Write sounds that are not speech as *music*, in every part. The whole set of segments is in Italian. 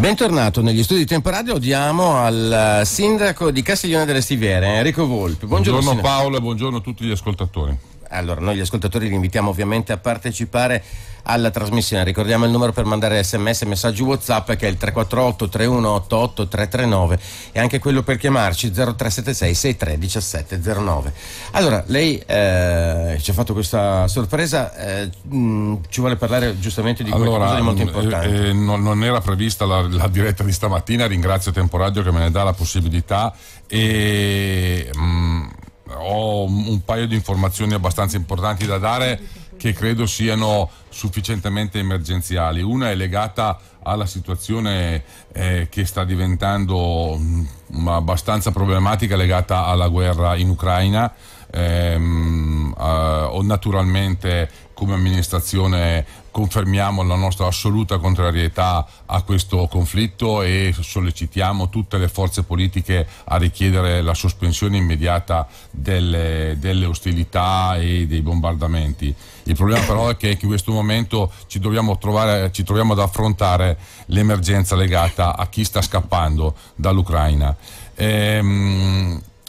Bentornato negli studi di Temporadio, odiamo al eh, sindaco di Castiglione delle Stiviere, Enrico Volpi. Buongiorno, buongiorno Paolo e buongiorno a tutti gli ascoltatori. Allora, noi gli ascoltatori li invitiamo ovviamente a partecipare alla trasmissione. Ricordiamo il numero per mandare sms e messaggi WhatsApp che è il 348 3188 339 e anche quello per chiamarci 0376 63 1709. Allora, lei eh, ci ha fatto questa sorpresa, eh, mh, mm, ci vuole parlare giustamente di allora, qualcosa di molto eh, importante. Eh, eh, non, non, era prevista la, la, diretta di stamattina, ringrazio Temporadio che me ne dà la possibilità e... Mh, mm, ho un paio di informazioni abbastanza importanti da dare che credo siano sufficientemente emergenziali. Una è legata alla situazione eh, che sta diventando mh, mm, abbastanza problematica legata alla guerra in Ucraina. Ehm, eh, naturalmente come amministrazione confermiamo la nostra assoluta contrarietà a questo conflitto e sollecitiamo tutte le forze politiche a richiedere la sospensione immediata delle, delle ostilità e dei bombardamenti. Il problema però è che in questo momento ci, trovare, ci troviamo ad affrontare l'emergenza legata a chi sta scappando dall'Ucraina. Ehm,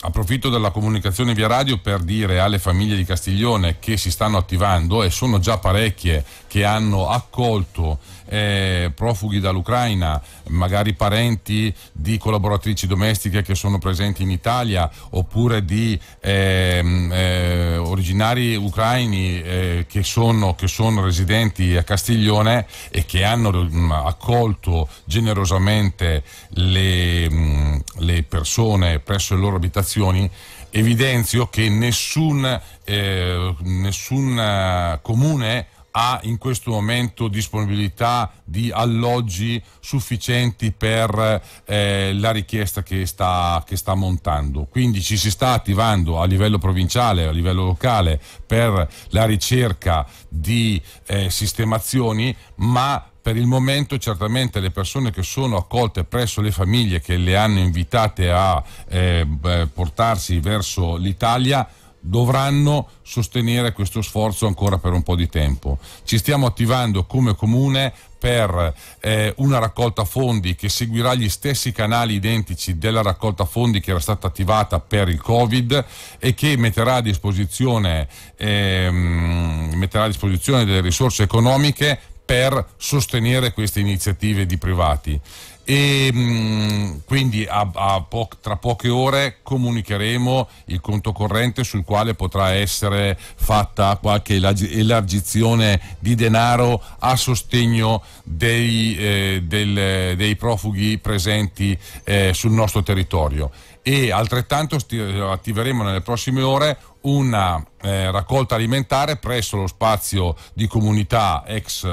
Approfitto della comunicazione via radio per dire alle famiglie di Castiglione che si stanno attivando e sono già parecchie che hanno accolto eh, profughi dall'Ucraina, magari parenti di collaboratrici domestiche che sono presenti in Italia oppure di eh, eh, originari ucraini eh, che sono, che, sono, residenti a Castiglione e che hanno mh, mm, accolto generosamente le, mh, mm, le persone presso le loro abitazioni osservazioni evidenzio che nessun, eh, nessun eh, comune ha in questo momento disponibilità di alloggi sufficienti per eh, la richiesta che sta, che sta, montando. Quindi ci si sta attivando a livello provinciale, a livello locale per la ricerca di eh, sistemazioni, ma per il momento certamente le persone che sono accolte presso le famiglie che le hanno invitate a eh, portarsi verso l'Italia dovranno sostenere questo sforzo ancora per un po' di tempo. Ci stiamo attivando come comune per eh, una raccolta fondi che seguirà gli stessi canali identici della raccolta fondi che era stata attivata per il Covid e che metterà a disposizione, eh, metterà a disposizione delle risorse economiche per sostenere queste iniziative di privati. E, mm, quindi a, a po- tra poche ore comunicheremo il conto corrente sul quale potrà essere fatta qualche elargizione di denaro a sostegno dei, eh, del, dei profughi presenti eh, sul nostro territorio e altrettanto attiveremo nelle prossime ore una eh, raccolta alimentare presso lo spazio di comunità, ex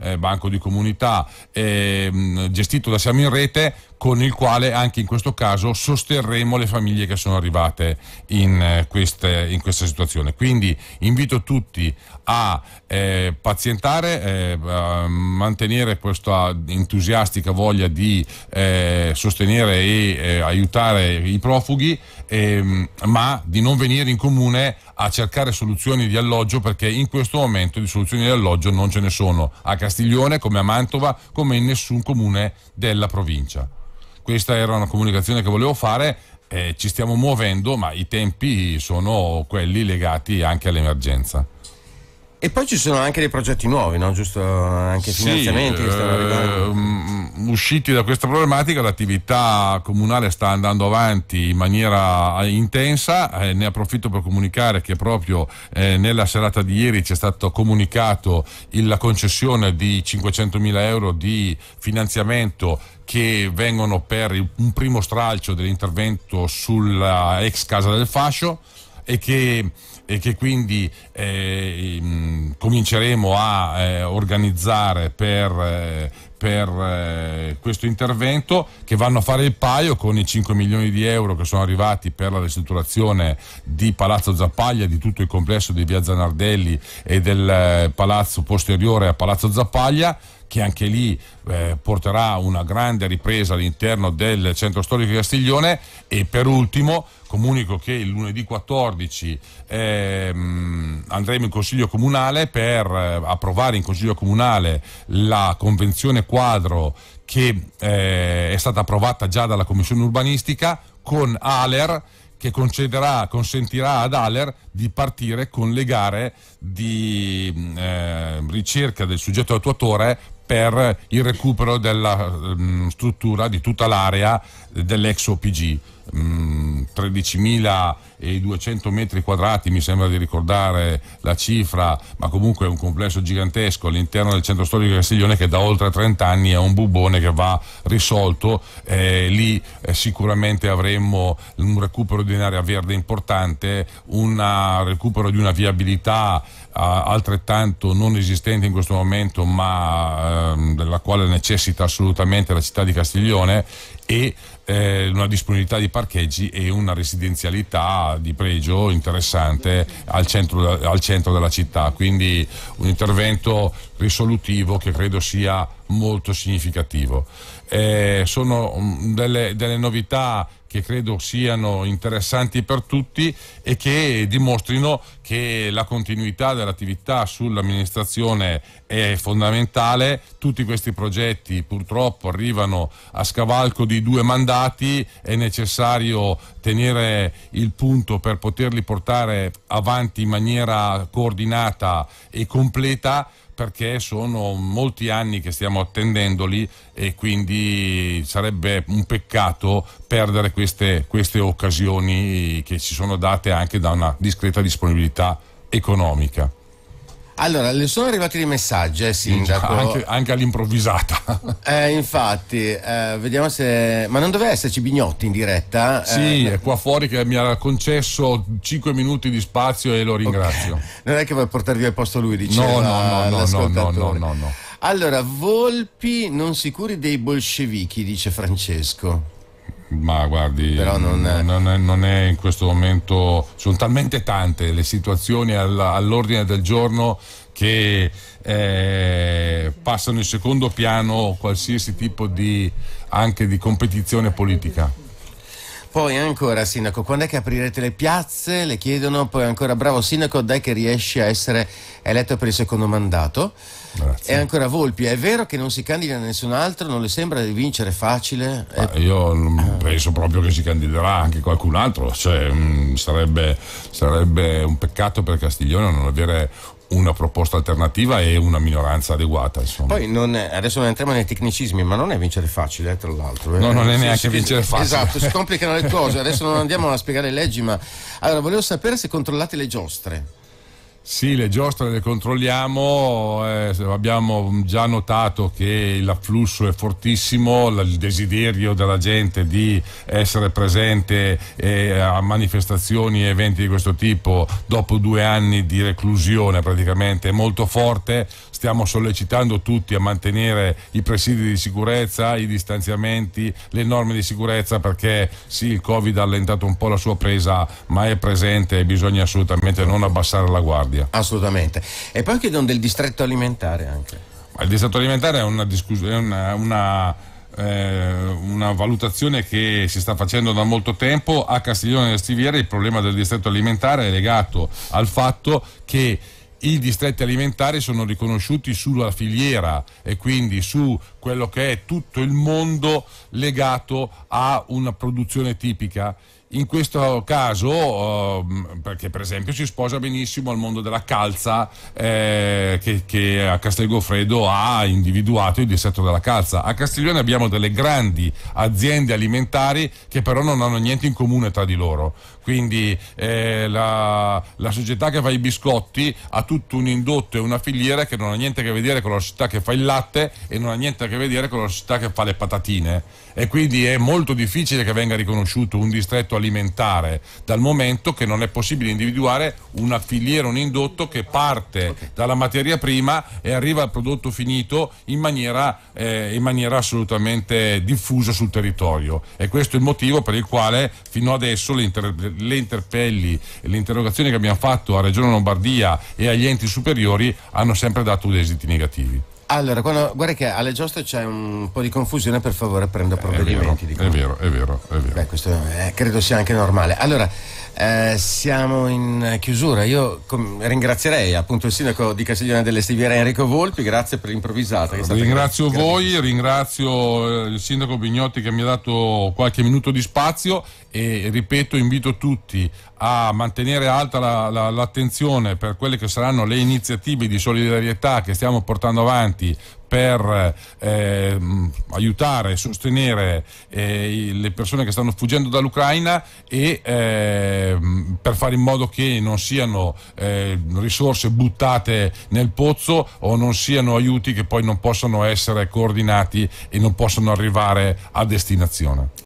eh, banco di comunità, eh, gestito da Siamo in Rete, con il quale anche in questo caso sosterremo le famiglie che sono arrivate in, eh, queste, in questa situazione. Quindi invito tutti a eh, pazientare, eh, a mantenere questa entusiastica voglia di eh, sostenere e eh, aiutare i profughi, ehm, ma di non venire in comune a cercare soluzioni di alloggio perché in questo momento di soluzioni di alloggio non ce ne sono a Castiglione come a Mantova come in nessun comune della provincia. Questa era una comunicazione che volevo fare, eh, ci stiamo muovendo ma i tempi sono quelli legati anche all'emergenza. E poi ci sono anche dei progetti nuovi, no? giusto? Anche finanziamenti che stanno arrivando. Ehm, usciti da questa problematica, l'attività comunale sta andando avanti in maniera eh, intensa. Eh, ne approfitto per comunicare che proprio eh, nella serata di ieri ci è stato comunicato il, la concessione di 500.000 euro di finanziamento che vengono per un primo stralcio dell'intervento sulla ex Casa del Fascio e che, e che quindi eh, cominceremo a eh, organizzare per, eh, per eh, questo intervento che vanno a fare il paio con i 5 milioni di euro che sono arrivati per la ristrutturazione di Palazzo Zappaglia, di tutto il complesso di Via Zanardelli e del eh, palazzo posteriore a Palazzo Zappaglia che anche lì eh, porterà una grande ripresa all'interno del centro storico di Castiglione e per ultimo comunico che il lunedì 14 ehm, andremo in consiglio comunale per eh, approvare in consiglio comunale la convenzione quadro che eh, è stata approvata già dalla commissione urbanistica con Aler che consentirà ad Aller di partire con le gare di mm, eh, ricerca del soggetto attuatore per il recupero della um, struttura di tutta l'area dell'ex OPG. 13.200 mm, metri quadrati mi sembra di ricordare la cifra, ma comunque è un complesso gigantesco all'interno del centro storico di Castiglione che da oltre 30 anni è un bubone che va risolto. Eh, lì eh, sicuramente avremmo un recupero di un'area verde importante, un recupero di una viabilità eh, altrettanto non esistente in questo momento, ma Ehm, della quale necessita assolutamente la città di Castiglione e eh, una disponibilità di parcheggi e una residenzialità di pregio interessante al centro, al centro della città. Quindi un intervento risolutivo che credo sia molto significativo. Eh, sono mm, delle, delle novità che credo siano interessanti per tutti e che dimostrino che la continuità dell'attività sull'amministrazione è fondamentale. Tutti questi progetti purtroppo arrivano a scavalco di due mandati, è necessario tenere il punto per poterli portare avanti in maniera coordinata e completa perché sono molti anni che stiamo attendendoli e quindi sarebbe un peccato perdere queste, queste occasioni che ci sono date anche da una discreta disponibilità economica. Allora, le sono arrivati dei messaggi, eh, Sindaco. Anche, anche all'improvvisata. *laughs* Eh, infatti, eh, vediamo se. Ma non doveva esserci Bignotti in diretta? Sì, eh, è qua fuori che mi ha concesso 5 minuti di spazio e lo ringrazio. Okay. *laughs* Non è che vuoi portarvi al posto lui, diceva No, no, no, no, no, no, no, no. Allora, volpi non sicuri dei bolscevichi, dice Francesco. Ma guardi, non è... Non, è, non è... in questo momento, sono talmente tante le situazioni all'ordine del giorno che eh, passano in secondo piano qualsiasi tipo di, anche di competizione politica. Poi ancora, Sindaco, quando è che aprirete le piazze? Le chiedono, poi ancora, bravo Sindaco, dai che riesci a essere eletto per il secondo mandato. Grazie. E ancora Volpi, è vero che non si candida nessun altro? Non le sembra di vincere facile? Ah, è... Io mm, penso proprio che si candiderà anche qualcun altro, cioè, mh, mm, sarebbe, sarebbe un peccato per Castiglione non avere una proposta alternativa e una minoranza adeguata. Insomma. Poi non è, adesso non entriamo nei tecnicismi, ma non è vincere facile, eh, tra l'altro. Eh. No, non è neanche si, vincere facile. Esatto, si *laughs* complicano le cose. Adesso non andiamo a spiegare le leggi, ma allora volevo sapere se controllate le giostre. Sì, le giostre le controlliamo, eh, abbiamo già notato che l'afflusso è fortissimo, il desiderio della gente di essere presente eh, a manifestazioni e eventi di questo tipo dopo due anni di reclusione praticamente è molto forte, stiamo sollecitando tutti a mantenere i presidi di sicurezza, i distanziamenti, le norme di sicurezza perché sì, il Covid ha allentato un po' la sua presa, ma è presente e bisogna assolutamente non abbassare la guardia. Lombardia. Assolutamente. E poi chiedono del distretto alimentare. Anche. Il distretto alimentare è una discussione, una, una, eh, una valutazione che si sta facendo da molto tempo. A Castiglione del Stiviere il problema del distretto alimentare è legato al fatto che i distretti alimentari sono riconosciuti sulla filiera e quindi su quello che è tutto il mondo legato a una produzione tipica in questo caso, uh, perché per esempio si sposa benissimo al mondo della calza eh, che, che, a Castelgofredo ha individuato il dissetto della calza. A Castiglione abbiamo delle grandi aziende alimentari che però non hanno niente in comune tra di loro. Quindi eh, la, la, società che fa i biscotti ha tutto un indotto e una filiera che non ha niente a che vedere con la società che fa il latte e non ha niente a che vedere con la società che fa le patatine. E quindi è molto difficile che venga riconosciuto un distretto alimentare agroalimentare, dal momento che non è possibile individuare una filiera, un indotto che parte okay. dalla materia prima e arriva al prodotto finito in maniera, eh, in maniera assolutamente diffusa sul territorio. E questo è il motivo per il quale fino adesso le, inter- le interpelli e le interrogazioni che abbiamo fatto a Regione Lombardia e agli enti superiori hanno sempre dato esiti negativi. Allora, quando, guarda che alle giostre c'è un po' di confusione, per favore prenda provvedimenti. È vero, è vero, è vero. Beh, questo è, eh, credo sia anche normale. Allora, eh, siamo in chiusura. Io com- ringrazierei appunto il sindaco di Castiglione delle Stiviere Enrico Volpi, grazie per l'improvvisata. Che ringrazio grazie. voi, ringrazio eh, il sindaco Bignotti che mi ha dato qualche minuto di spazio e ripeto invito tutti a mantenere alta la, la, l'attenzione per quelle che saranno le iniziative di solidarietà che stiamo portando avanti per eh, aiutare e sostenere eh, le persone che stanno fuggendo dall'Ucraina e eh, per fare in modo che non siano ehm, risorse buttate nel pozzo o non siano aiuti che poi non possono essere coordinati e non possono arrivare a destinazione.